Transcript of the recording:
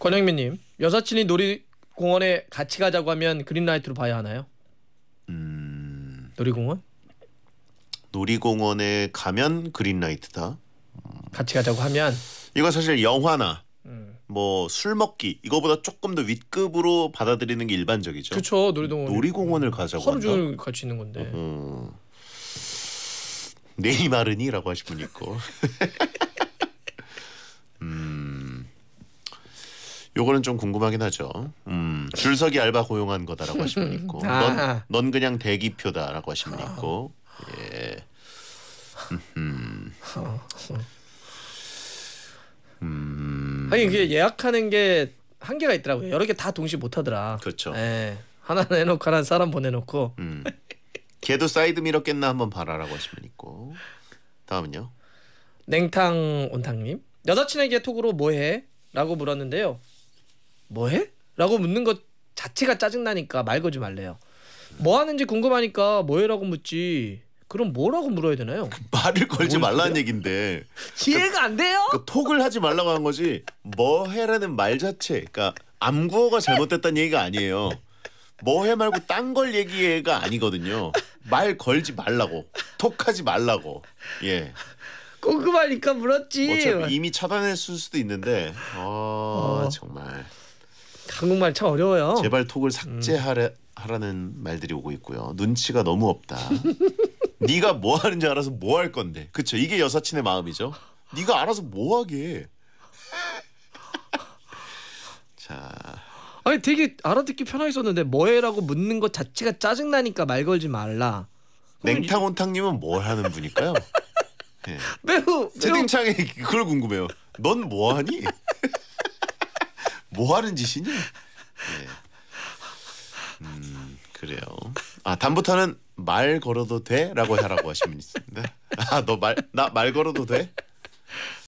권영민님 여사친이 놀이공원에 같이 가자고 하면 그린라이트로 봐야 하나요? 음... 놀이공원? 놀이공원에 가면 그린라이트다. 같이 가자고 하면 이거 사실 영화나 음. 뭐술 먹기 이거보다 조금 더 윗급으로 받아들이는 게 일반적이죠. 그렇죠 놀이공원. 놀이공원을 가자고 하루 종일 같이 있는 건데. 음. 어. 네이마르니라고 하신 분 있고. 요거는 좀 궁금하긴 하죠. 음, 줄서기 알바 고용한 거다라고 하시면 있고, 아. 넌, 넌 그냥 대기표다라고 하시면 있고, 예. 음. 하긴 이게 예약하는 게 한계가 있더라고요. 여러 개 다 동시에 못 하더라. 그렇죠. 예. 하나 내놓고 하나 사람 보내놓고. 음. 걔도 사이드 밀었겠나 한번 봐라라고 하시면 있고. 다음은요. 냉탕 온탕님 여자친에게 톡으로 뭐해? 라고 물었는데요. 뭐해? 라고 묻는 것 자체가 짜증나니까 말 거지 말래요. 뭐 하는지 궁금하니까 뭐해라고 묻지. 그럼 뭐라고 물어야 되나요? 그 말을 걸지 말라는 얘긴데 이해가 그 안 돼요? 그러 톡을 하지 말라고 한 거지 뭐 해라는 말 자체 그러니까 암구어가 잘못됐다는 얘기가 아니에요 뭐해 말고 딴 걸 얘기해가 아니거든요 말 걸지 말라고 톡하지 말라고 예 궁금하니까 물었지 어차피 이미 차단했을 수도 있는데 아 어, 어. 정말 한국말 참 어려워요. 제발 톡을 삭제하라는 음. 말들이 오고 있고요. 눈치가 너무 없다. 네가 뭐 하는지 알아서 뭐 할 건데. 그쵸? 이게 여사친의 마음이죠. 네가 알아서 뭐 하게. 자. 아니 되게 알아듣기 편하게 는데 뭐해라고 묻는 것 자체가 짜증 나니까 말 걸지 말라. 냉탕 온탕님은 뭘 뭐 하는 분일까요? 네. 매우 채팅창에 그걸 궁금해요. 넌 뭐 하니? 뭐 하는 짓이냐 네. 음, 그래요. 아 다음부터는 말 걸어도 돼라고 하라고 하시면 있습니다. 아너 말 나 말 걸어도 돼?